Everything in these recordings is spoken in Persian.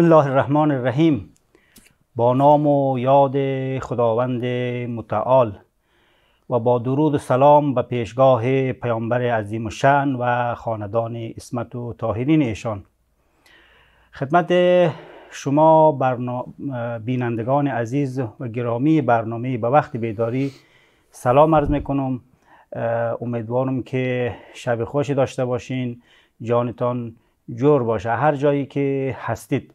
بسم الله الرحمن الرحیم با نام و یاد خداوند متعال و با درود و سلام به پیشگاه پیامبر عظیم و شن و خاندان اسمت و تاهرین ایشان خدمت شما بینندگان عزیز و گرامی برنامه به وقت بیداری سلام عرض میکنم امیدوارم که شب خوشی داشته باشین جانتان جور باشه هر جایی که هستید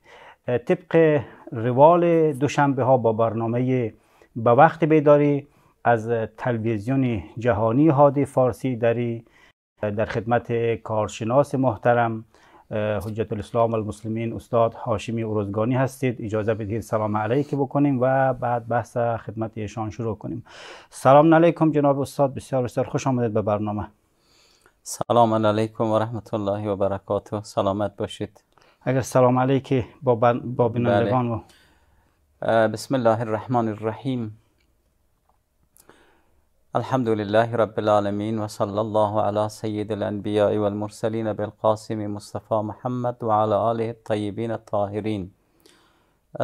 طبق روال دوشنبه ها با برنامه به وقت بیداری از تلویزیون جهانی هادی فارسی دری در خدمت کارشناس محترم حجت الاسلام المسلمین استاد حاشمی اورزگانی هستید اجازه بدید سلام علیکم بکنیم و بعد بحث خدمت ایشان شروع کنیم سلام علیکم جناب استاد بسیار بسیار خوش آمدید به برنامه سلام علیکم و رحمت الله و برکاته سلامت باشید اگر سلام علیکی با, بله. بینندگان و بسم الله الرحمن الرحیم الحمد لله رب العالمین و صلی الله علی سید الانبیاء والمرسلین بالقاسم مصطفی محمد و علی آله الطیبین الطاهرین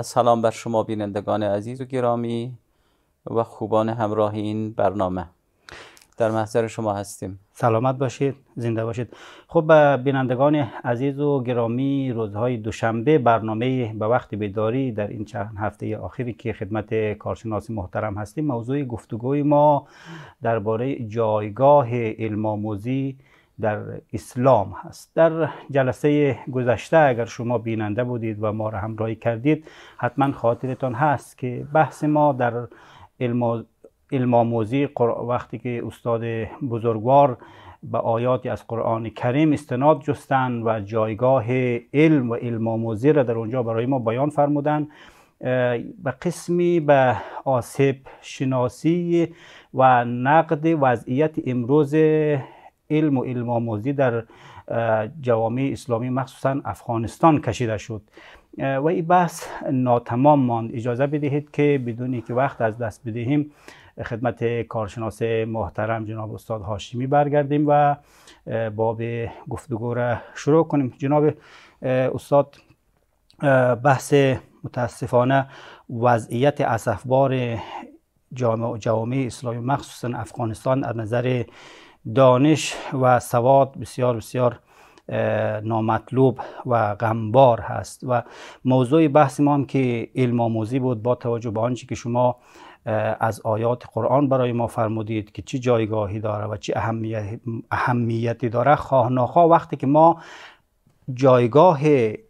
سلام بر شما بینندگان عزیز و گرامی و خوبان همراه این برنامه در محضر شما هستیم سلامت باشید زنده باشید خب بینندگان عزیز و گرامی روزهای دوشنبه برنامه به وقت بیداری در این چند هفته آخری که خدمت کارشناس محترم هستیم موضوع گفتگوی ما درباره جایگاه علم در اسلام هست در جلسه گذشته اگر شما بیننده بودید و ما را همراهی کردید حتما خاطرتان هست که بحث ما در علم علم آموزی وقتی که استاد بزرگوار به آیاتی از قرآن کریم استناد جستن و جایگاه علم و علم را در اونجا برای ما بیان فرمودن به قسمی به آسیب شناسی و نقد وضعیت امروز علم و علم در جوامع اسلامی مخصوصا افغانستان کشیده شد و این بحث ناتمام ماند اجازه بدهید که بدون که وقت از دست بدهیم خدمت کارشناس محترم جناب استاد هاشمی برگردیم و باب گفتگو را شروع کنیم جناب استاد بحث متاسفانه وضعیت اسفبار جامعه اسلامی مخصوصا افغانستان از نظر دانش و سواد بسیار بسیار نامطلوب و غمبار هست و موضوع بحث ما هم که علم آموزی بود با توجه به آنچه که شما از آیات قرآن برای ما فرمودید که چه جایگاهی داره و چه اهمیتی داره خواه نخواه وقتی که ما جایگاه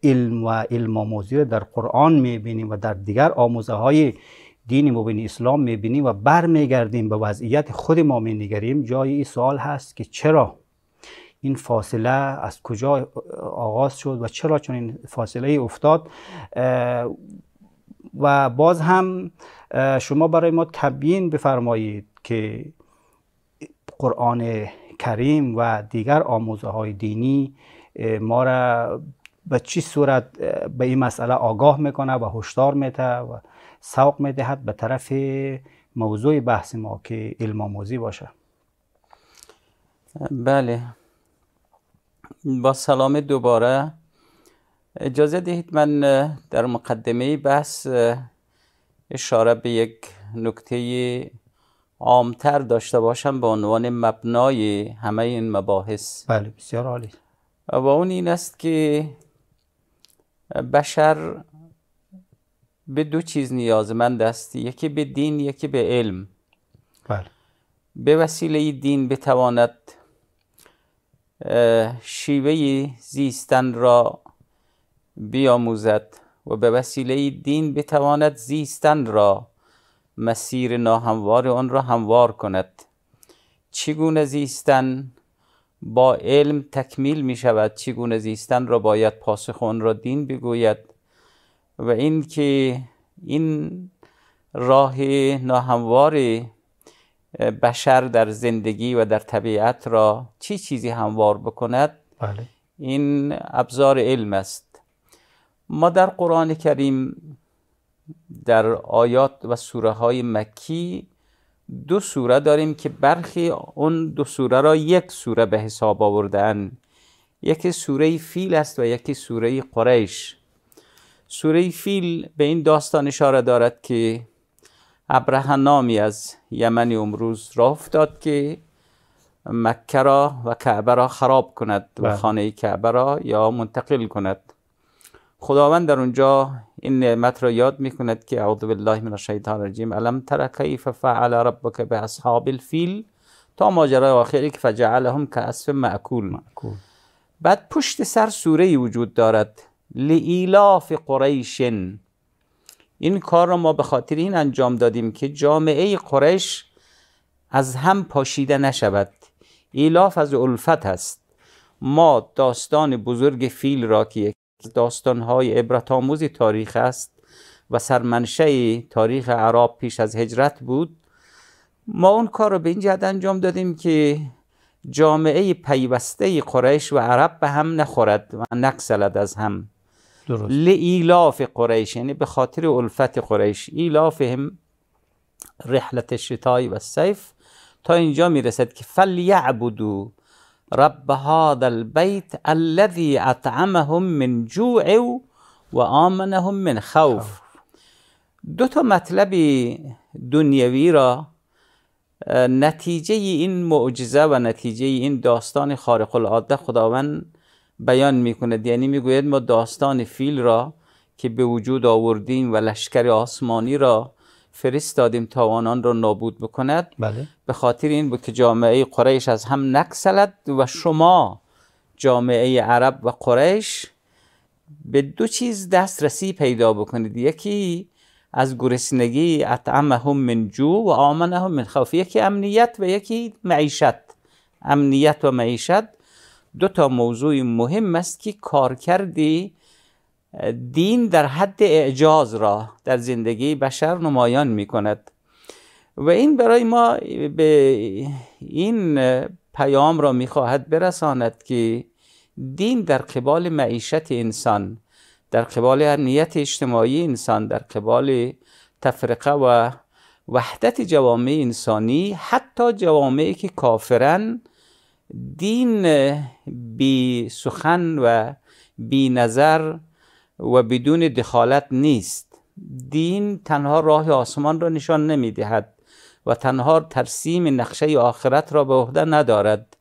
علم و علم آموزی رو در قرآن میبینیم و در دیگر آموزه های دین مبین اسلام میبینیم و برمیگردیم به وضعیت خود ما مینگریم جای این سوال هست که چرا این فاصله از کجا آغاز شد و چرا چون این فاصله افتاد و باز هم شما برای ما تبیین بفرمایید که قرآن کریم و دیگر آموزه های دینی ما را به چی صورت به این مسئله آگاه میکنه و هشدار میده و سوق میدهد به طرف موضوع بحث ما که علم آموزی باشه بله با سلام دوباره اجازه دهید من در مقدمه بحث اشاره به یک نکته عامتر داشته باشم به عنوان مبنای همه این مباحث بله بسیار عالی و اون این است که بشر به دو چیز نیازمند است یکی به دین یکی به علم بله به وسیله دین بتواند شیوه زیستن را بیاموزد و به وسیله دین بتواند زیستن را مسیر ناهموار آن را هموار کند چگونه زیستن با علم تکمیل می شود چگونه زیستن را باید پاسخ آن را دین بگوید و اینکه این راه ناهموار بشر در زندگی و در طبیعت را چی چیزی هموار بکند بله. این ابزار علم است ما در قرآن کریم در آیات و سوره های مکی دو سوره داریم که برخی اون دو سوره را یک سوره به حساب آوردن یکی سوره فیل است و یکی سوره قریش سوره فیل به این داستان اشاره دارد که ابره نامی از یمن امروز را افتاد که مکه را و کعبه را خراب کند و بله. خانه کعبه را یا منتقل کند خداوند در اونجا این نعمت را یاد میکند که اعوذ بالله من الشیطان الرجیم الم تر کیف فعل ربک به اصحاب الفیل تا ماجرای آخری که فجعلهم کاسف مأکول معکول بعد پشت سر سوره ای وجود دارد لیلاف قریش این کار را ما به خاطر این انجام دادیم که جامعه قریش از هم پاشیده نشود ایلاف از الفت هست ما داستان بزرگ فیل را که داستانهای عبرتآموز تاریخ است و سرمنشه تاریخ عرب پیش از هجرت بود ما اون کار رو به این جهت انجام دادیم که جامعه پیوسته قریش و عرب به هم نخورد و نقصلد از هم لیلاف قریش یعنی به خاطر الفت قریش هم رحلت شتای و سیف تا اینجا میرسد که فلیعبدو رب هذا البيت الذي اطعمهم من جوع و آمنهم من خوف دو تا مطلبی دنیوی را نتیجه این معجزه و نتیجه این داستان خارق العاده خداوند بیان میکند یعنی میگوید ما داستان فیل را که به وجود آوردیم و لشکر آسمانی را فرستادیم تا آنان را نابود بکند بله. به خاطر این بود که جامعه قریش از هم نکسلد و شما جامعه عرب و قریش به دو چیز دسترسی پیدا بکنید یکی از گرسنگی اطعمهم من جو و آمنهم من خوف یکی امنیت و یکی معیشت امنیت و معیشت دو تا موضوع مهم است که کارکردی دین در حد اعجاز را در زندگی بشر نمایان می کند و این برای ما به این پیام را می خواهد برساند که دین در قبال معیشت انسان در قبال امنیت اجتماعی انسان در قبال تفرقه و وحدت جوامع انسانی حتی جوامعی که کافرن دین بی سخن و بی نظر و بدون دخالت نیست دین تنها راه آسمان را نشان نمیدهد و تنها ترسیم نقشه آخرت را به عهده ندارد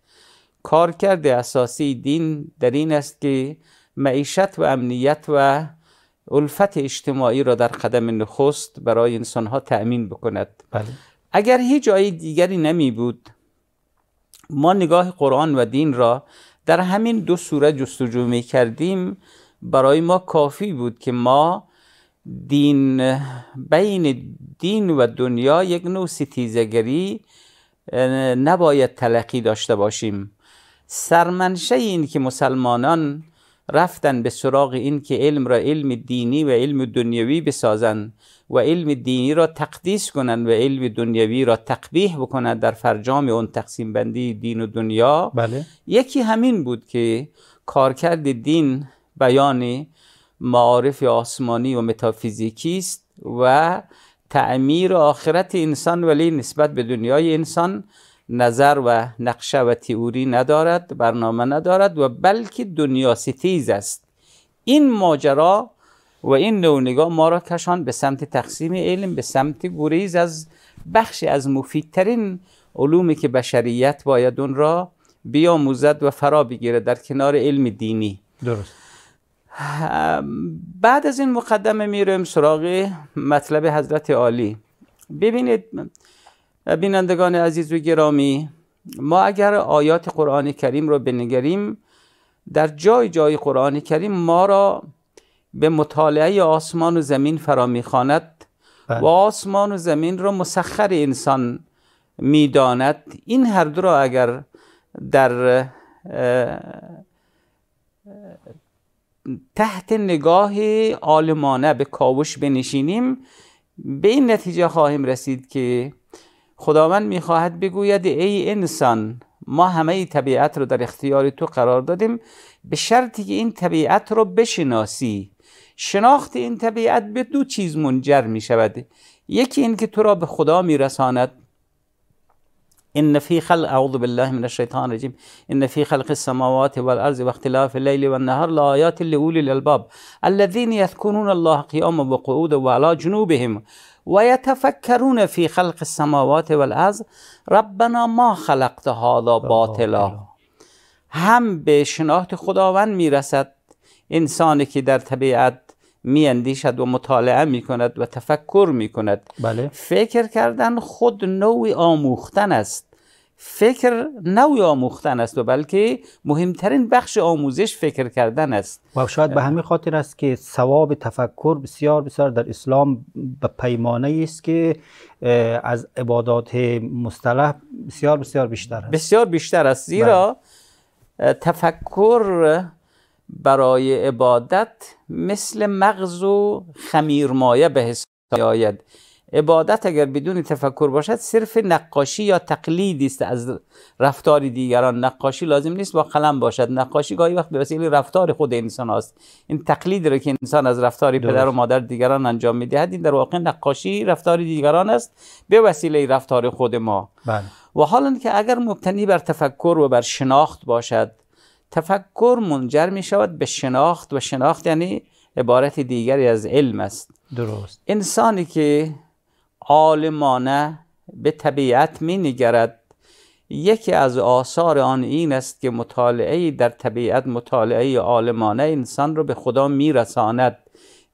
کارکرد اساسی دین در این است که معیشت و امنیت و الفت اجتماعی را در قدم نخست برای انسانها تأمین بکند بله. اگر هیچ جای دیگری نمی بود ما نگاه قرآن و دین را در همین دو سوره جستجو می کردیم برای ما کافی بود که ما دین بین دین و دنیا یک نوع ستیزگری نباید تلقی داشته باشیم سرمنشه این که مسلمانان رفتن به سراغ این که علم را علم دینی و علم دنیوی بسازند و علم دینی را تقدیس کنند و علم دنیوی را تقبیح بکنند در فرجام اون تقسیم بندی دین و دنیا بله. یکی همین بود که کارکرد دین بیان معارف آسمانی و متافیزیکی است و تعمیر آخرت انسان ولی نسبت به دنیای انسان نظر و نقشه و تئوری ندارد برنامه ندارد و بلکه دنیا ستیز است این ماجرا و این نونگاه ما را کشان به سمت تقسیم علم به سمت گریز از بخشی از مفیدترین علومی که بشریت باید اون را بیاموزد و فرا بگیره در کنار علم دینی درست بعد از این مقدمه میرویم سراغ مطلب حضرت عالی ببینید بینندگان عزیز و گرامی ما اگر آیات قرآن کریم رو بنگریم در جای جای قرآن کریم ما را به مطالعه آسمان و زمین فرا میخواند بله. و آسمان و زمین را مسخر انسان میداند این هر دو را اگر در تحت نگاه آلمانه به کاوش بنشینیم به این نتیجه خواهیم رسید که خداوند میخواهد بگوید ای انسان ما همه ای طبیعت رو در اختیار تو قرار دادیم به شرطی که این طبیعت رو بشناسی شناخت این طبیعت به دو چیز منجر میشود یکی این که تو را به خدا میرساند إن في خلق أعوذ بالله من الشيطان الرجيم إن في خلق السماوات والأرض واختلاف الليل والنهار لآيات لأولي الألباب الذين يذكرون الله قياما وقعودا وعلى جنوبهم ويتفكرون في خلق السماوات والأرض ربنا ما خلقت هذا باطلا هم به شناخت خداوند میرسد انسانی که در طبیعت اندیشد و مطالعه کند و تفکر میکند بله. فکر کردن خود نوع آموختن است فکر نوع آموختن است و بلکه مهمترین بخش آموزش فکر کردن است و شاید به همین خاطر است که ثواب تفکر بسیار بسیار در اسلام به پیمانه است که از عبادات مصطلح بسیار بسیار بیشتر است بسیار بیشتر است زیرا بله. تفکر برای عبادت مثل مغز و خمیرمایه به حساب آید عبادت اگر بدون تفکر باشد صرف نقاشی یا تقلید است از رفتار دیگران نقاشی لازم نیست با قلم باشد نقاشی گاهی وقت به وسیله رفتار خود انسان است این تقلید را که انسان از رفتار پدر و مادر دیگران انجام میدهد این در واقع نقاشی رفتار دیگران است به وسیله رفتار خود ما بله. و حالا که اگر مبتنی بر تفکر و بر شناخت باشد تفکر منجر می شود به شناخت و شناخت یعنی عبارت دیگری از علم است درست انسانی که عالمانه به طبیعت می نگرد یکی از آثار آن این است که مطالعه در طبیعت مطالعه عالمانه انسان را به خدا رساند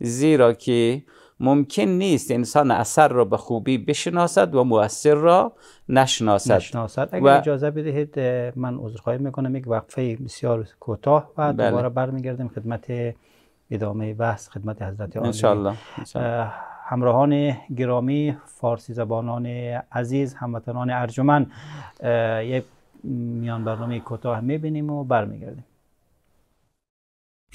زیرا که ممکن نیست انسان اثر را به خوبی بشناسد و مؤثر را نشناسد, نشناسد. اگر اجازه بدهید من عذرخواهی میکنم یک وقفه بسیار کوتاه و بله. دوباره برمیگردیم خدمت ادامه بحث خدمت حضرت آن همراهان گرامی فارسی زبانان عزیز هموطنان ارجمن یک میان برنامه کوتاه میبینیم و برمیگردیم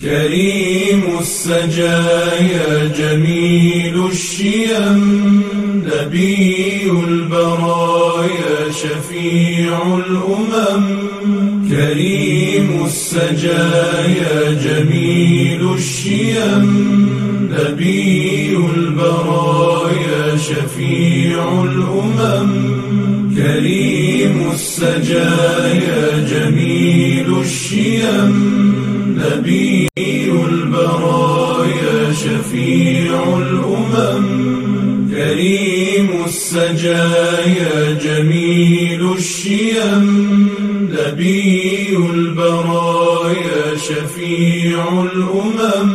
كريم السجايا جميل الشيم نبي البرايا شفيع الأمم كريم السجايا جميل الشيم نبي البرايا شفيع الأمم كريم السجايا جميل الشيم نبي البرايا شفيع الأمم كريم السجايا جميل الشيم نبي البرايا شفيع الأمم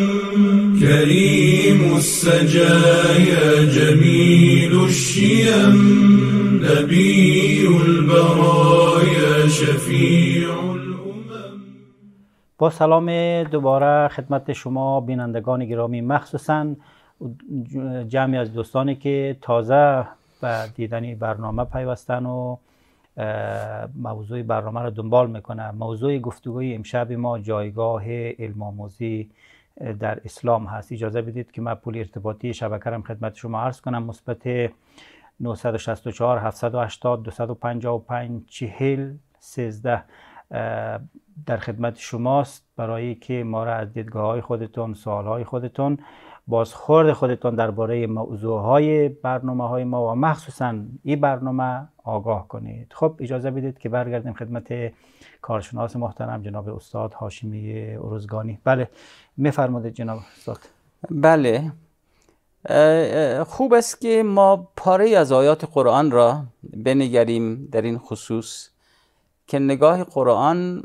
كريم السجايا جميل الشيم نبي البرايا شفيع الأمم با سلام دوباره خدمت شما بینندگان گرامی مخصوصا جمعی از دوستانی که تازه به دیدن برنامه پیوستن و موضوع برنامه را دنبال میکنه موضوع گفتگوی امشب ما جایگاه علم آموزی در اسلام هست اجازه بدید که من پول ارتباطی شبکه خدمت شما عرض کنم مثبت 964 780 255 40 13 در خدمت شماست برای که ما را از دیدگاه های خودتون سوال های خودتون بازخورد خودتان درباره موضوع های برنامه های ما و مخصوصا این برنامه آگاه کنید خب اجازه بدید که برگردیم خدمت کارشناس محترم جناب استاد هاشمی اروزگانی بله میفرماده جناب استاد بله خوب است که ما پاره از آیات قرآن را بنگریم در این خصوص که نگاه قرآن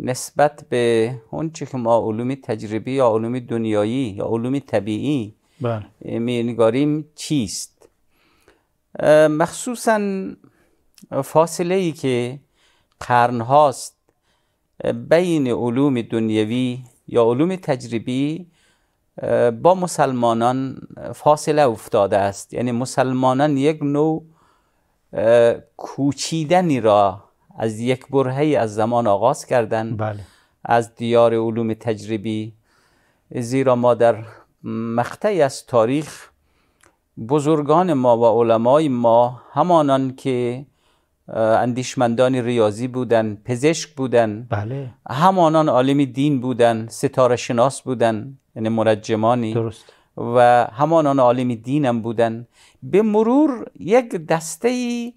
نسبت به اون چی که ما علوم تجربی یا علوم دنیایی یا علوم طبیعی بله. مینگاریم چیست مخصوصا فاصله ای که قرن بین علوم دنیوی یا علوم تجربی با مسلمانان فاصله افتاده است یعنی مسلمانان یک نوع کوچیدنی را از یک برهی از زمان آغاز کردن بله. از دیار علوم تجربی زیرا ما در مقطعی از تاریخ بزرگان ما و علمای ما همانان که اندیشمندان ریاضی بودن پزشک بودن بله. همانان عالم دین بودن ستاره شناس بودن یعنی مرجمانی درست. و همانان عالم دین هم بودن به مرور یک دسته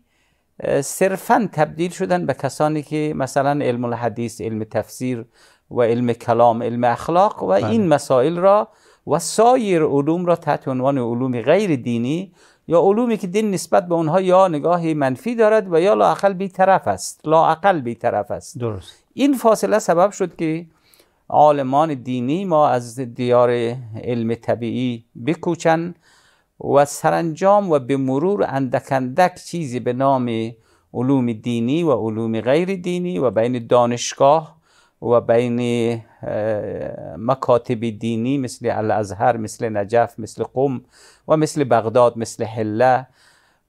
صرفا تبدیل شدن به کسانی که مثلا علم الحدیث علم تفسیر و علم کلام علم اخلاق و بله. این مسائل را و سایر علوم را تحت عنوان علوم غیر دینی یا علومی که دین نسبت به اونها یا نگاهی منفی دارد و یا لاعقل بیطرف است لاعقل بیطرف است درست این فاصله سبب شد که عالمان دینی ما از دیار علم طبیعی بکوچند و سرانجام و به مرور اندکندک چیزی به نام علوم دینی و علوم غیر دینی و بین دانشگاه و بین مکاتب دینی مثل الازهر مثل نجف مثل قم و مثل بغداد مثل حله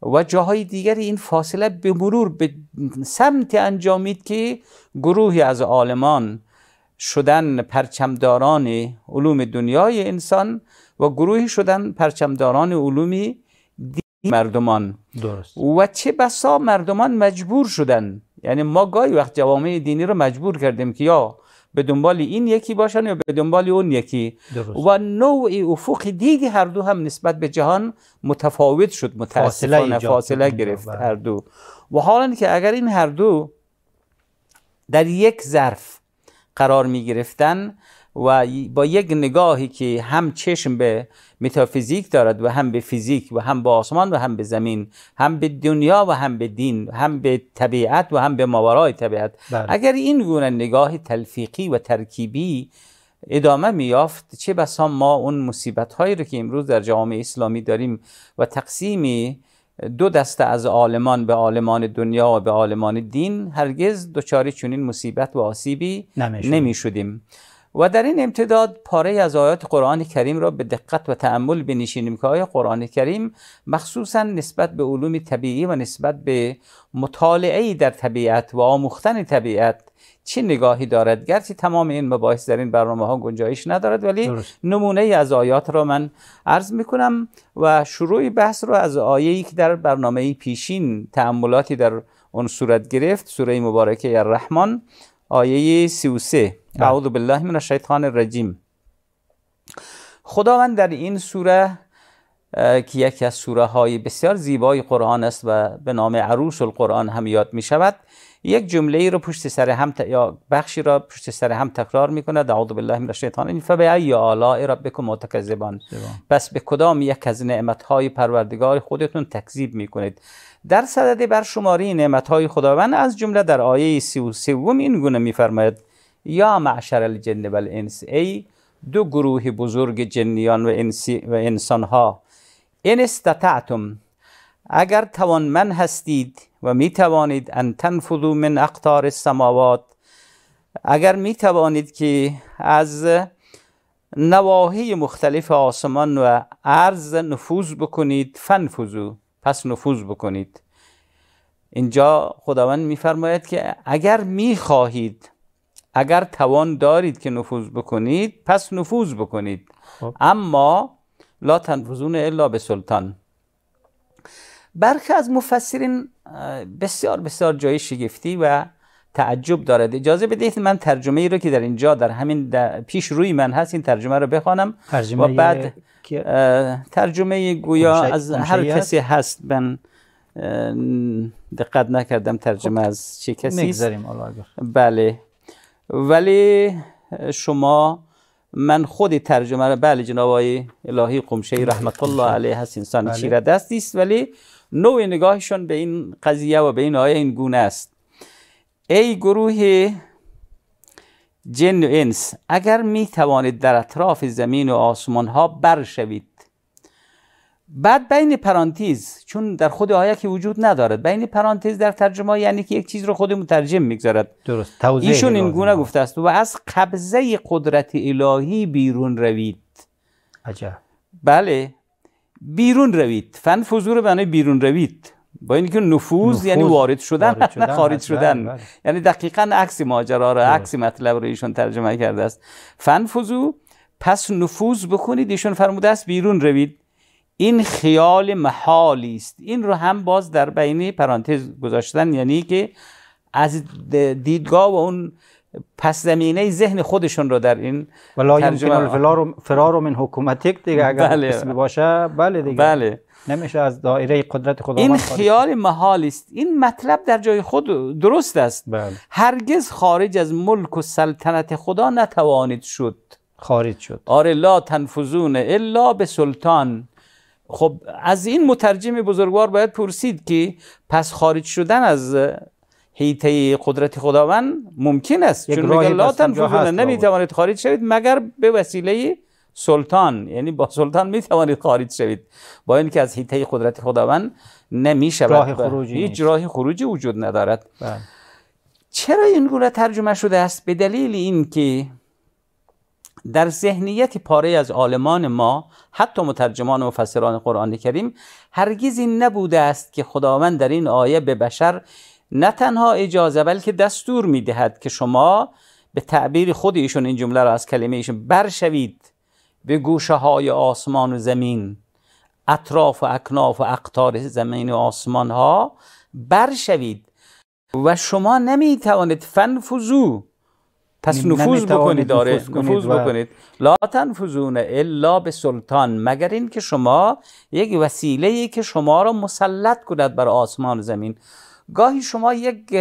و جاهای دیگری این فاصله به مرور به سمت انجامید که گروهی از عالمان شدن پرچمداران علوم دنیای انسان و گروهی شدن پرچمداران علومی مردمان درست. و چه بسا مردمان مجبور شدن یعنی ما گاهی وقت جوامع دینی رو مجبور کردیم که یا به دنبال این یکی باشن یا به دنبال اون یکی و نوع افق دیگه هر دو هم نسبت به جهان متفاوت شد متاسفانه فاصله گرفت بله. هر دو و حالا که اگر این هر دو در یک ظرف قرار می گرفتن و با یک نگاهی که هم چشم به متافیزیک دارد و هم به فیزیک و هم به آسمان و هم به زمین هم به دنیا و هم به دین هم به طبیعت و هم به ماورای طبیعت بله. اگر این گونه نگاه تلفیقی و ترکیبی ادامه میافت چه بسا ما اون مصیبت هایی رو که امروز در جامعه اسلامی داریم و تقسیمی دو دسته از عالمان به عالمان دنیا و به عالمان دین هرگز دچار چنین مصیبت و آسیبی نمی شدیم و در این امتداد پاره از آیات قرآن کریم را به دقت و تأمل بنشینیم که آیا قرآن کریم مخصوصا نسبت به علوم طبیعی و نسبت به مطالعه در طبیعت و آموختن طبیعت چه نگاهی دارد گرچه تمام این مباحث در این برنامه ها گنجایش ندارد ولی نمونه ای از آیات را من عرض کنم و شروع بحث رو از آیه ای که در برنامه پیشین تعملاتی در اون صورت گرفت سوره مبارکه الرحمن آیه 33 بله. اعوذ بالله من الشیطان الرجیم خداوند در این سوره که یکی از سوره های بسیار زیبای قرآن است و به نام عروس القرآن هم یاد می شود یک جمله ای رو پشت سر هم یا بخشی را پشت سر هم تکرار میکنه اعوذ بالله من الشیطان این فبای آلاء ربکم متکذبان پس به کدام یک از نعمت های پروردگار خودتون تکذیب میکنید در صدد بر شماری نعمت های خداوند از جمله در آیه 33 این گونه میفرماید یا معشر الجن والانس ای دو گروه بزرگ جنیان و, و انسان ها ان استطعتم اگر من هستید و می توانید ان تنفذو من اقطار السماوات اگر می توانید که از نواحی مختلف آسمان و عرض نفوذ بکنید فنفذو پس نفوذ بکنید اینجا خداوند میفرماید که اگر میخواهید اگر توان دارید که نفوذ بکنید پس نفوذ بکنید خب. اما لا تنفذون الا به سلطان برخی از مفسرین بسیار بسیار جای شگفتی و تعجب دارد اجازه بدهید من ترجمه ای رو که در اینجا در همین پیش روی من هست این ترجمه رو بخوانم ترجمه و بعد ترجمه گویا از هر کسی هست من دقت نکردم ترجمه خب، از چه کسی نگذاریم بله ولی شما من خود ترجمه رو بله جناب الهی قمشه رحمت الله علیه هست انسان بله. چیره دست است ولی نوع نگاهشون به این قضیه و به این آیه این گونه است ای گروه جن و انس اگر می توانید در اطراف زمین و آسمان ها شوید. بعد بین پرانتیز چون در خود آیه که وجود ندارد بین پرانتیز در ترجمه یعنی که یک چیز رو خود مترجم میگذارد درست ایشون این گونه گفته است و از قبضه قدرت الهی بیرون روید عجب بله بیرون روید فن فضور بنای بیرون روید با اینکه نفوذ, یعنی وارد شدن, وارد شدن خارج بله، شدن بله. یعنی دقیقا عکس ماجرا را عکس مطلب رو ایشون ترجمه کرده است فن فضو پس نفوذ بکنید ایشون فرموده است بیرون روید این خیال محالی است این رو هم باز در بین پرانتز گذاشتن یعنی که از دیدگاه و اون پس زمینه ذهن خودشون رو در این ولا رو فرار من حکومتیک دیگه اگر بله. اسم باشه بله دیگه بله نمیشه از دایره قدرت خدا این خیال محال است این مطلب در جای خود درست است بله. هرگز خارج از ملک و سلطنت خدا نتوانید شد خارج شد آره لا تنفذون الا به سلطان خب از این مترجم بزرگوار باید پرسید که پس خارج شدن از حیطه قدرت خداوند ممکن است چون میگه لا تنفذون نمیتوانید خارج شوید مگر به وسیله سلطان یعنی با سلطان می توانید خارج شوید با اینکه از هیته قدرت خداوند نمی راه خروجی هیچ راه خروجی وجود ندارد بله. چرا این گونه ترجمه شده است به دلیل اینکه در ذهنیت پاره از عالمان ما حتی مترجمان و مفسران قرآن کریم هرگز این نبوده است که خداوند در این آیه به بشر نه تنها اجازه بلکه دستور میدهد که شما به تعبیر خود ایشون این جمله را از کلمه ایشون برشوید به گوشه های آسمان و زمین اطراف و اکناف و اقتار زمین و آسمان ها برشوید و شما نمی توانید پس نفوذ بکنید دارید نفوذ بکنید لا تنفوزونه الا به سلطان مگر اینکه شما یک وسیله ای که شما را مسلط کند بر آسمان و زمین گاهی شما یک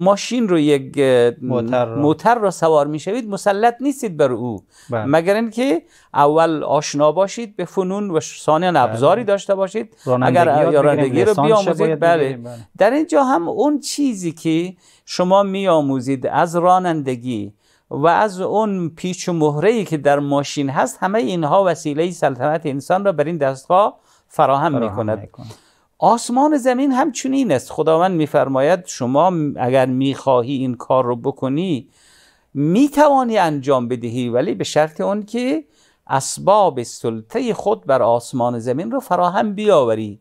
ماشین رو یک موتر, موتر سوار میشوید مسلط نیستید بر او بله. مگر اینکه اول آشنا باشید به فنون و سانیان بله. ابزاری داشته باشید اگر رانندگی رو بیاموزید بله. بله. در اینجا هم اون چیزی که شما میآموزید از رانندگی و از اون پیچ و مهره که در ماشین هست همه اینها وسیله سلطنت انسان را بر این دستگاه فراهم, فراهم آسمان زمین چنین است خداوند میفرماید شما اگر میخواهی این کار رو بکنی میتوانی انجام بدهی ولی به شرط اون که اسباب سلطه خود بر آسمان زمین رو فراهم بیاوری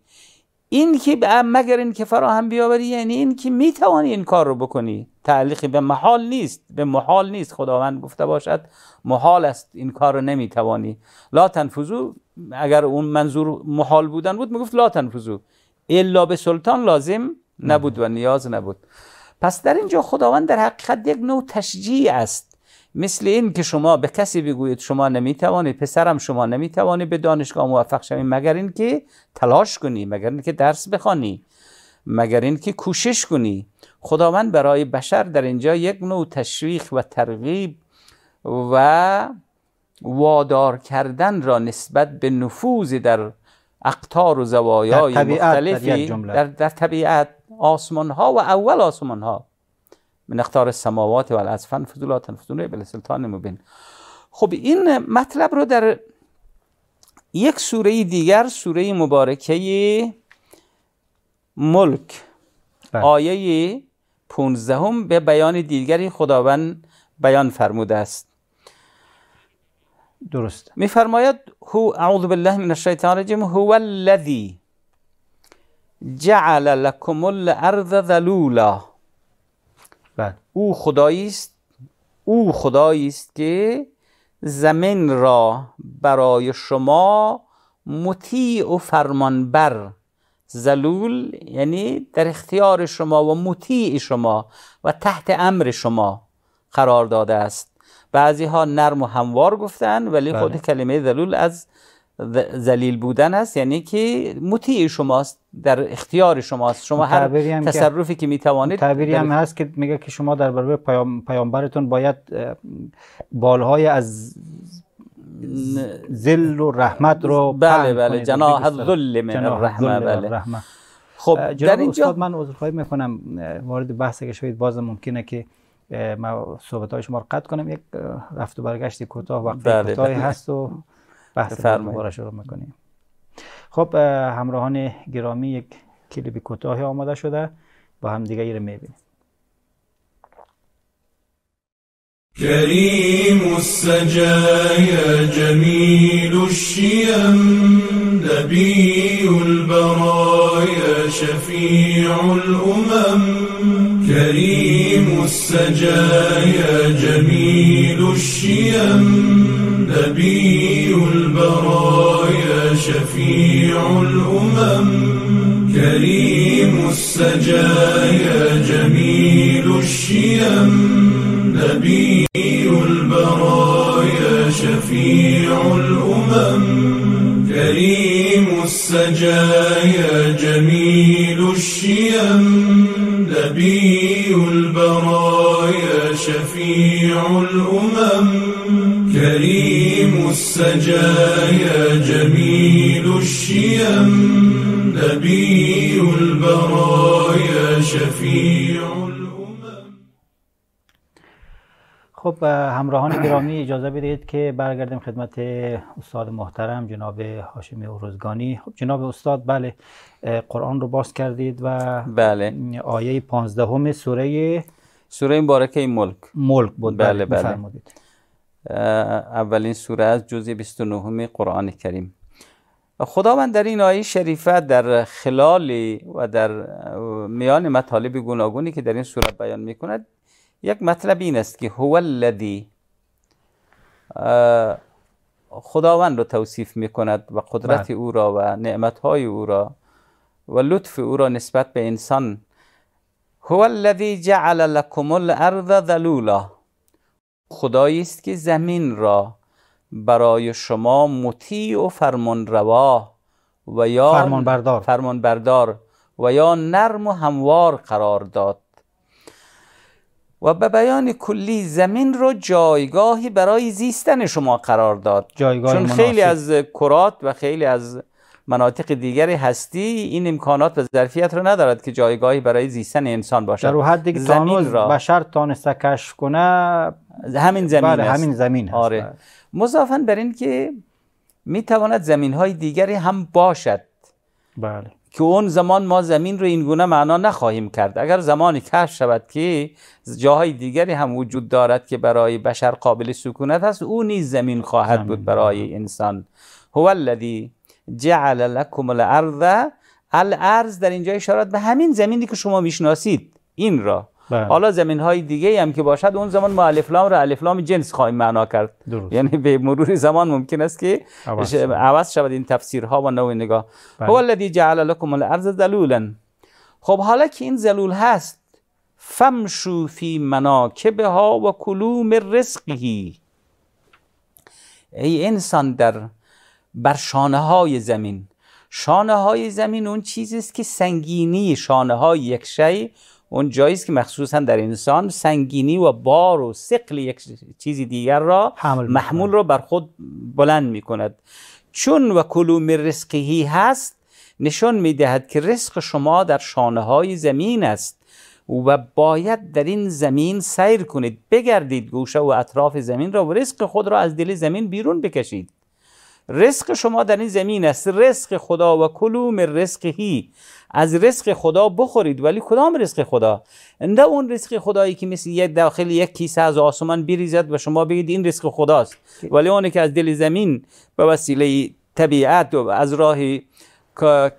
این که مگر این که فراهم بیاوری یعنی این که میتوانی این کار رو بکنی تعلیقی به محال نیست به محال نیست خداوند گفته باشد محال است این کار رو نمیتوانی لا تنفذو اگر اون منظور محال بودن بود میگفت لا تنفذو الا به سلطان لازم نبود و نیاز نبود پس در اینجا خداوند در حقیقت یک نوع تشجیع است مثل این که شما به کسی بگویید شما نمیتوانید پسرم شما نمیتوانید به دانشگاه موفق شوید مگر اینکه تلاش کنی مگر اینکه درس بخوانی مگر اینکه کوشش کنی خداوند برای بشر در اینجا یک نوع تشویق و ترغیب و وادار کردن را نسبت به نفوذ در اقطار و زوایای در مختلفی در, در طبیعت آسمان ها و اول آسمان ها من اختار سماوات و الاسفن فضولات فضوله بل سلطان مبین خب این مطلب رو در یک سوره دیگر سوره مبارکه ملک بله. آیه 15 هم به بیان دیگری خداوند بیان فرموده است درست میفرماید هو اعوذ بالله من الشیطان الرجیم هو الذی جعل لکم الارض ذلولا بله. او خدایی است او خدایی است که زمین را برای شما مطیع و فرمانبر زلول یعنی در اختیار شما و مطیع شما و تحت امر شما قرار داده است بعضی ها نرم و هموار گفتن ولی بله. خود کلمه ذلول از ذلیل بودن است یعنی که مطیع شماست در اختیار شماست شما هر تصرفی که, که می توانید تعبیری هم هست که میگه که شما در برابر پیام، پیامبرتون باید بالهای از زل و رحمت رو بله بله جناح ذل من الرحمه بله رحمه. خب در اینجا استاد من عذرخواهی میکنم وارد بحث که شوید باز ممکنه که ما صحبت های شما رو قطع کنم یک رفت و برگشت کوتاه وقت بله، کوتاهی بله. هست و بحث دوباره شروع میکنیم خب همراهان گرامی یک کلیپ کوتاهی آماده شده با هم دیگه رو میبینیم کریم جمیل الشیم نبی البرایا شفیع الامم کریم السجايا جميل الشيم نبي البرايا شفيع الأمم كريم السجايا جميل الشيم نبي البرايا شفيع الأمم كريم السجايا جميل الشيم نبي الأمم كريم السجايا جميل الشيم نبي البرايا شفيع خب همراهان گرامی اجازه بدهید که برگردیم خدمت استاد محترم جناب هاشم اورزگانی خب جناب استاد بله قرآن رو باز کردید و بله آیه 15 سوره سوره مبارکه این ملک ملک بود بله بله, بله. اولین سوره از جزء 29 قرآن کریم خداوند در این آیه شریفه در خلال و در میان مطالب گوناگونی که در این سوره بیان می کند یک مطلب این است که هو الذی خداوند را توصیف می کند و قدرت بله. او را و نعمت های او را و لطف او را نسبت به انسان هو الذی جعل لکم الارض ذلولا خدایی است که زمین را برای شما مطیع و فرمانروا و یا فرمانبردار بردار و یا نرم و هموار قرار داد و به بیان کلی زمین رو جایگاهی برای زیستن شما قرار داد چون خیلی از کرات و خیلی از مناطق دیگر هستی این امکانات و ظرفیت رو ندارد که جایگاهی برای زیستن انسان باشد در حدی زمین را بشر تانسته کشف کنه همین زمین بله همین زمین هست. آره بله. بر این که می تواند زمین های دیگری هم باشد بله که اون زمان ما زمین رو اینگونه معنا نخواهیم کرد اگر زمانی کشف شود که جاهای دیگری هم وجود دارد که برای بشر قابل سکونت هست او نیز زمین خواهد بود برای بله. انسان هو الذی جعل لکم الارض الارض در اینجا اشارات به همین زمینی که شما میشناسید این را بله. حالا زمین های دیگه هم که باشد اون زمان ما الفلام را الفلام جنس خواهیم معنا کرد یعنی به مرور زمان ممکن است که عوض, شود این تفسیرها و نوع نگاه بله. هو الذی جعل لکم الارض ذلولا خب حالا که این ذلول هست فمشو فی مناکبها و کلوم رزقه ای انسان در بر شانه های زمین شانه های زمین اون چیزی است که سنگینی شانه های یک شی اون جایی است که مخصوصا در انسان سنگینی و بار و سقل یک چیزی دیگر را حمل محمول را بر خود بلند می کند چون و کلوم رزقی هست نشان می دهد که رزق شما در شانه های زمین است و باید در این زمین سیر کنید بگردید گوشه و اطراف زمین را و رزق خود را از دل زمین بیرون بکشید رزق شما در این زمین است رزق خدا و کلوم رزقهی از رزق خدا بخورید ولی کدام رزق خدا نه اون رزق خدایی که مثل یک داخل یک کیسه از آسمان بریزد و شما بگید این رزق خداست ولی اونی که از دل زمین به وسیله طبیعت و از راه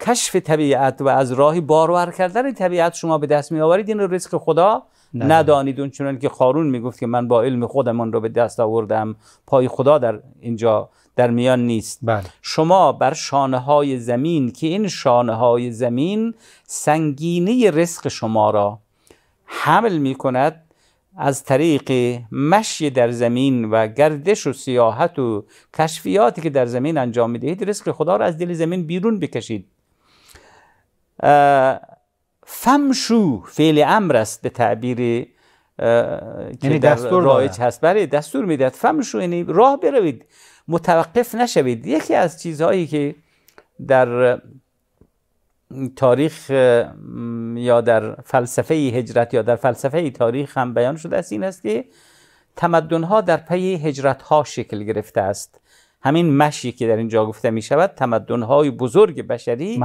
کشف طبیعت و از راه بارور کردن طبیعت شما به دست می آورید این رزق خدا ندانید اون چنان که خارون میگفت که من با علم خودم رو به دست آوردم پای خدا در اینجا در میان نیست بله. شما بر شانه های زمین که این شانه های زمین سنگینه رزق شما را حمل می کند از طریق مشی در زمین و گردش و سیاحت و کشفیاتی که در زمین انجام دهید رزق خدا را از دل زمین بیرون بکشید فمشو فعل امر است به تعبیر که یعنی دستور رایج هست بله دستور میدهد فمشو یعنی راه بروید متوقف نشوید یکی از چیزهایی که در تاریخ یا در فلسفه هجرت یا در فلسفه تاریخ هم بیان شده است این است که ها در پی هجرت ها شکل گرفته است همین مشی که در اینجا گفته می شود تمدن های بزرگ بشری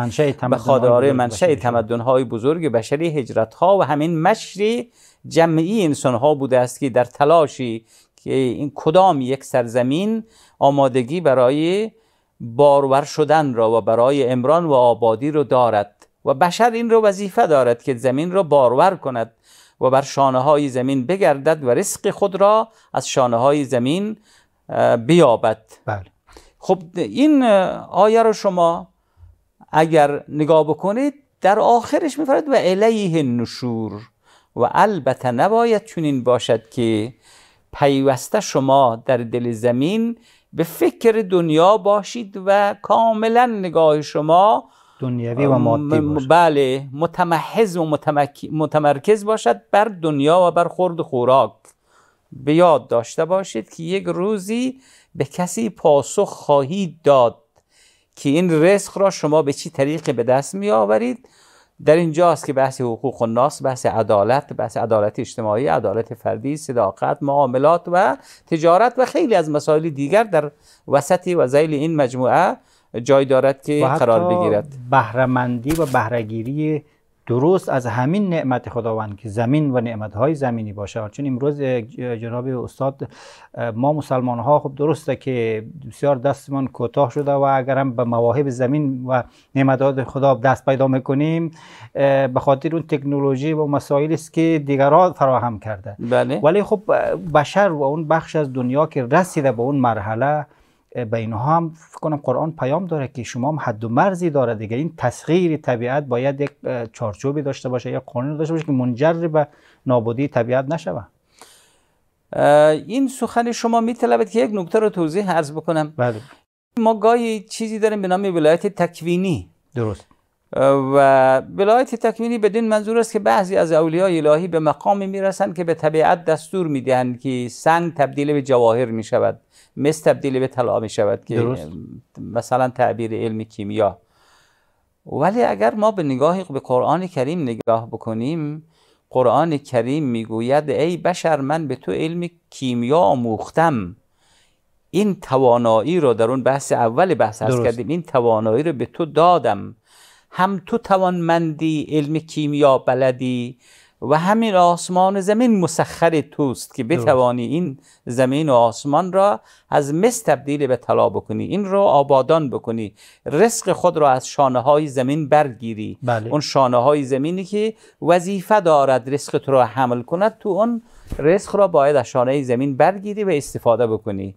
به خاطر آره منشأ تمدن های بزرگ بشری هجرت ها و همین مشی جمعی انسان ها بوده است که در تلاشی که این کدام یک سرزمین آمادگی برای بارور شدن را و برای امران و آبادی را دارد و بشر این را وظیفه دارد که زمین را بارور کند و بر شانه های زمین بگردد و رزق خود را از شانه های زمین بیابد بله. خب این آیه رو شما اگر نگاه بکنید در آخرش میفرد و الیه نشور و البته نباید چنین باشد که پیوسته شما در دل زمین به فکر دنیا باشید و کاملا نگاه شما دنیوی و مادی باشد بله متمحز و متمرکز باشد بر دنیا و بر خورد خوراک به یاد داشته باشید که یک روزی به کسی پاسخ خواهید داد که این رزق را شما به چی طریق به دست می آورید در اینجاست که بحث حقوق و ناس بحث عدالت بحث عدالت اجتماعی عدالت فردی صداقت معاملات و تجارت و خیلی از مسائل دیگر در وسطی و زیل این مجموعه جای دارد که قرار بگیرد بهرهمندی و بهرهگیری درست از همین نعمت خداوند که زمین و های زمینی باشه چون امروز جناب استاد ما مسلمان ها خب درسته که بسیار دستمان کوتاه شده و اگر هم به مواهب زمین و های خدا دست پیدا میکنیم به خاطر اون تکنولوژی و مسائلی است که دیگران فراهم کرده بله. ولی خب بشر و اون بخش از دنیا که رسیده به اون مرحله به اینها هم فکر کنم قرآن پیام داره که شما هم حد و مرزی داره دیگه این تسخیر طبیعت باید یک چارچوبی داشته باشه یا قانون داشته باشه که منجر به نابودی طبیعت نشه این سخن شما میطلبد که یک نکته رو توضیح عرض بکنم بله. ما گاهی چیزی داریم به نام ولایت تکوینی درست و ولایت تکوینی بدین منظور است که بعضی از اولیای الهی به مقامی میرسند که به طبیعت دستور میدهند که سنگ تبدیل به جواهر می شود مس تبدیل به طلا می شود که مثلا تعبیر علم کیمیا ولی اگر ما به نگاهی به قرآن کریم نگاه بکنیم قرآن کریم میگوید ای بشر من به تو علم کیمیا آموختم این توانایی رو در اون بحث اول بحث هست کردیم این توانایی رو به تو دادم هم تو توانمندی علم کیمیا بلدی و همین آسمان و زمین مسخر توست که بتوانی این زمین و آسمان را از مس تبدیل به طلا بکنی این را آبادان بکنی رزق خود را از شانه های زمین برگیری بله. اون شانه های زمینی که وظیفه دارد رزق را حمل کند تو اون رزق را باید از شانه زمین برگیری و استفاده بکنی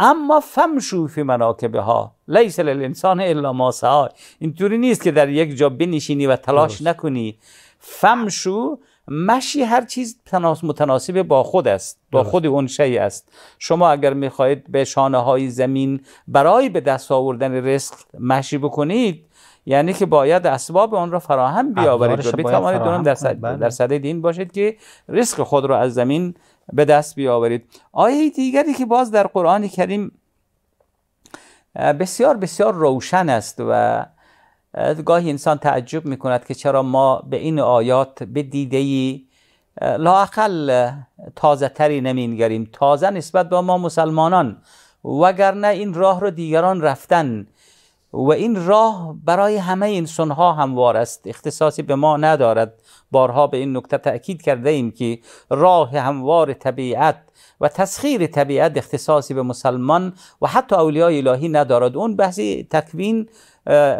اما فمشو فی مناکبه ها لیس للانسان الا ما سعا اینطوری نیست که در یک جا بنشینی و تلاش نکنی فمشو مشی هر چیز متناسب با خود است با خود اون شی است شما اگر میخواهید به شانه های زمین برای به دست آوردن رزق مشی بکنید یعنی که باید اسباب آن را فراهم بیاورید و بتوانید در, در بله. صده دین باشید که رزق خود را از زمین به دست بیاورید آیه دیگری که باز در قرآن کریم بسیار بسیار روشن است و گاهی انسان تعجب می کند که چرا ما به این آیات به دیده ای لاقل تازه تری نمینگریم تازه نسبت با ما مسلمانان وگرنه این راه رو دیگران رفتن و این راه برای همه انسان ها هموار است اختصاصی به ما ندارد بارها به این نکته تأکید کرده ایم که راه هموار طبیعت و تسخیر طبیعت اختصاصی به مسلمان و حتی اولیای الهی ندارد اون بحثی تکوین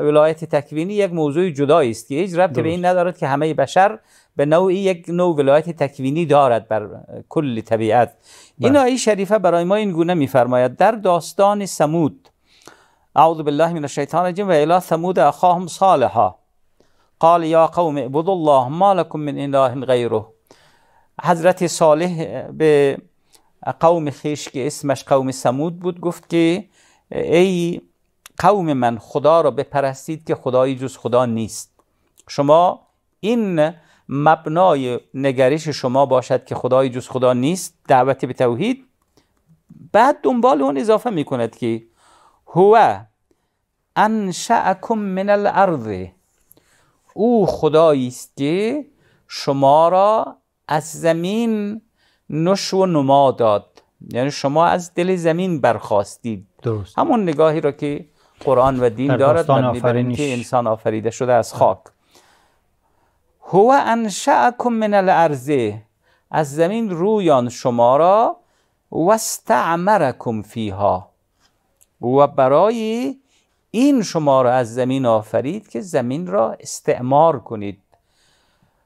ولایت تکوینی یک موضوع جدایی است که هیچ ربطی به این ندارد که همه بشر به نوعی یک نوع ولایت تکوینی دارد بر کل طبیعت بله. این آیه شریفه برای ما این گونه میفرماید در داستان سمود اعوذ بالله من الشیطان الرجیم و الی ثمود اخاهم صالحا قال یا قوم اعبدوا الله ما لکم من اله غیره حضرت صالح به قوم خیش که اسمش قوم سمود بود گفت که ای قوم من خدا را بپرستید که خدای جز خدا نیست شما این مبنای نگریش شما باشد که خدای جز خدا نیست دعوت به توحید بعد دنبال اون اضافه میکند که هو انشأکم من الارض او خدایی است که شما را از زمین نش و نما داد یعنی شما از دل زمین برخواستید درست. همون نگاهی را که قرآن و دین دارد من که انسان آفریده شده از خاک هو انشأکم من الارزه از زمین رویان شما را و استعمرکم فیها و برای این شما را از زمین آفرید که زمین را استعمار کنید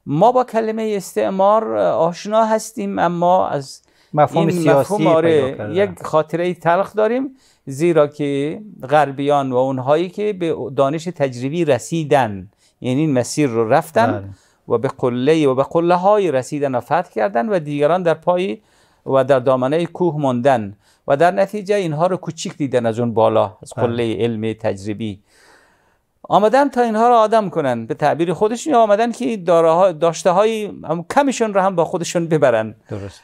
ما با کلمه استعمار آشنا هستیم اما از مفهوم این سیاسی مفهوم آره یک خاطره تلخ داریم زیرا که غربیان و اونهایی که به دانش تجربی رسیدن یعنی این مسیر رو رفتن بله. و به قله و به قله های رسیدن و فتح کردن و دیگران در پای و در دامنه کوه ماندن و در نتیجه اینها رو کوچیک دیدن از اون بالا از قله علم تجربی آمدن تا اینها رو آدم کنن به تعبیر خودشون آمدن که داره داشته های کمیشون رو هم با خودشون ببرن درست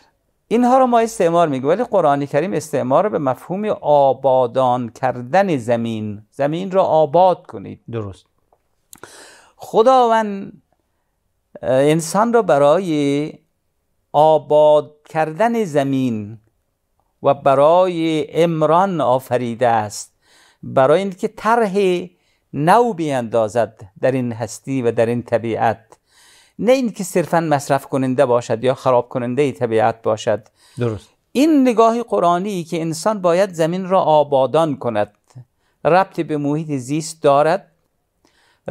اینها رو ما استعمار میگه ولی قرآن کریم استعمار رو به مفهوم آبادان کردن زمین زمین رو آباد کنید درست خداوند انسان رو برای آباد کردن زمین و برای امران آفریده است برای اینکه طرح نو بیاندازد در این هستی و در این طبیعت نه اینکه صرفا مصرف کننده باشد یا خراب کننده طبیعت باشد درست این نگاه قرآنی که انسان باید زمین را آبادان کند ربط به محیط زیست دارد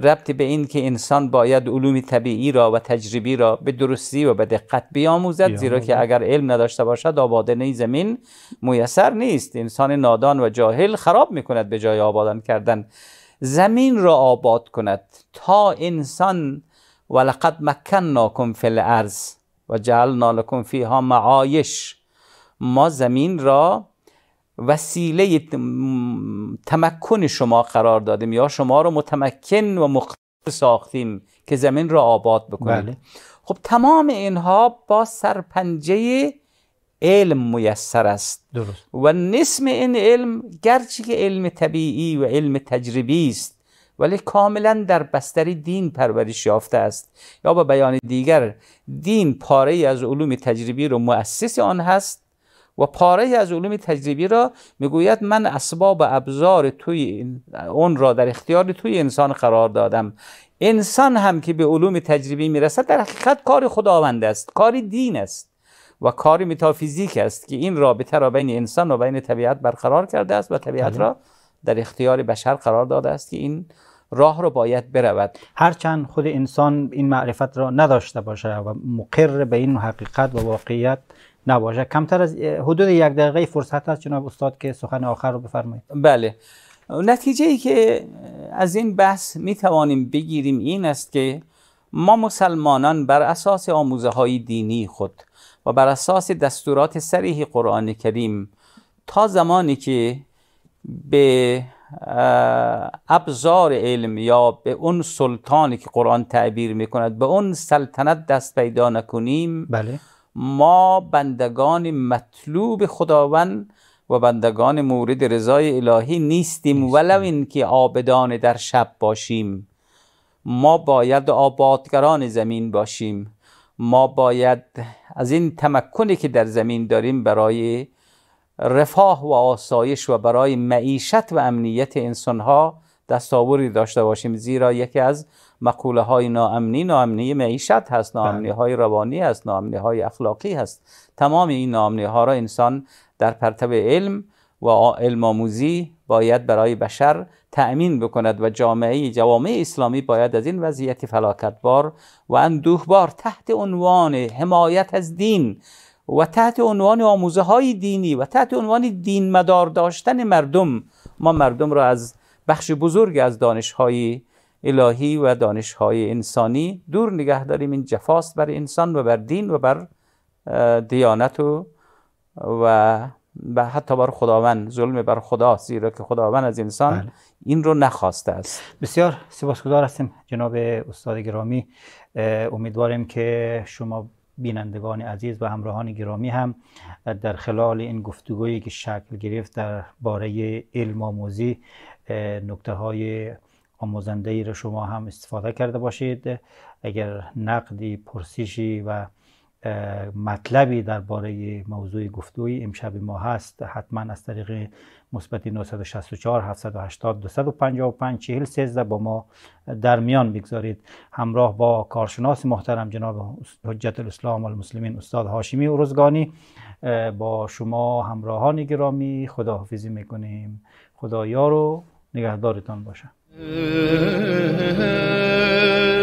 ربطی به این که انسان باید علوم طبیعی را و تجربی را به درستی و به دقت بیاموزد زیرا که اگر علم نداشته باشد آبادنی زمین میسر نیست انسان نادان و جاهل خراب میکند به جای آبادان کردن زمین را آباد کند تا انسان ولقد مکناکم فی الارض و جعلنا لکم فیها معایش ما زمین را وسیله تمکن شما قرار دادیم یا شما رو متمکن و مقتدر ساختیم که زمین را آباد بکنیم بله. خب تمام اینها با سرپنجه علم میسر است درست. و نسم این علم گرچه که علم طبیعی و علم تجربی است ولی کاملا در بستری دین پرورش یافته است یا با بیان دیگر دین پاره از علوم تجربی رو مؤسس آن هست و پاره از علوم تجربی را میگوید من اسباب ابزار توی اون را در اختیار توی انسان قرار دادم انسان هم که به علوم تجربی میرسد در حقیقت کار خداوند است کاری دین است و کاری متافیزیک است که این رابطه را بین انسان و بین طبیعت برقرار کرده است و طبیعت بله. را در اختیار بشر قرار داده است که این راه رو باید برود هرچند خود انسان این معرفت را نداشته باشه و مقر به این حقیقت و واقعیت نباشه کمتر از حدود یک دقیقه فرصت هست جناب استاد که سخن آخر رو بفرمایید بله نتیجه ای که از این بحث می توانیم بگیریم این است که ما مسلمانان بر اساس آموزه های دینی خود و بر اساس دستورات سریح قرآن کریم تا زمانی که به ابزار علم یا به اون سلطانی که قرآن تعبیر می به اون سلطنت دست پیدا نکنیم بله ما بندگان مطلوب خداوند و بندگان مورد رضای الهی نیستیم ولو اینکه آبدان در شب باشیم ما باید آبادگران زمین باشیم ما باید از این تمکنی که در زمین داریم برای رفاه و آسایش و برای معیشت و امنیت انسانها دستاوری داشته باشیم زیرا یکی از مقوله های ناامنی ناامنی معیشت هست بله. ناامنی های روانی هست ناامنی های اخلاقی هست تمام این ناامنی ها را انسان در پرتب علم و علم آموزی باید برای بشر تأمین بکند و جامعه جوامع اسلامی باید از این وضعیت فلاکتبار و اندوهبار تحت عنوان حمایت از دین و تحت عنوان آموزه های دینی و تحت عنوان دین مدار داشتن مردم ما مردم را از بخش بزرگ از دانش الهی و دانشهای انسانی دور نگه داریم این جفاست بر انسان و بر دین و بر دیانت و و حتی بر خداوند ظلم بر خدا زیرا که خداوند از انسان بله. این رو نخواسته است بسیار سپاسگزار هستیم جناب استاد گرامی امیدواریم که شما بینندگان عزیز و همراهان گرامی هم در خلال این گفتگویی که شکل گرفت در باره علم آموزی نکته های آموزنده ای را شما هم استفاده کرده باشید اگر نقدی پرسیشی و مطلبی درباره موضوع گفتوی امشب ما هست حتما از طریق مثبت 964 780 255 40 13 با ما در میان بگذارید همراه با کارشناس محترم جناب حجت الاسلام و المسلمین استاد هاشمی و با شما همراهان گرامی خداحافظی میکنیم خدایا رو نگهدارتان باشه Ee,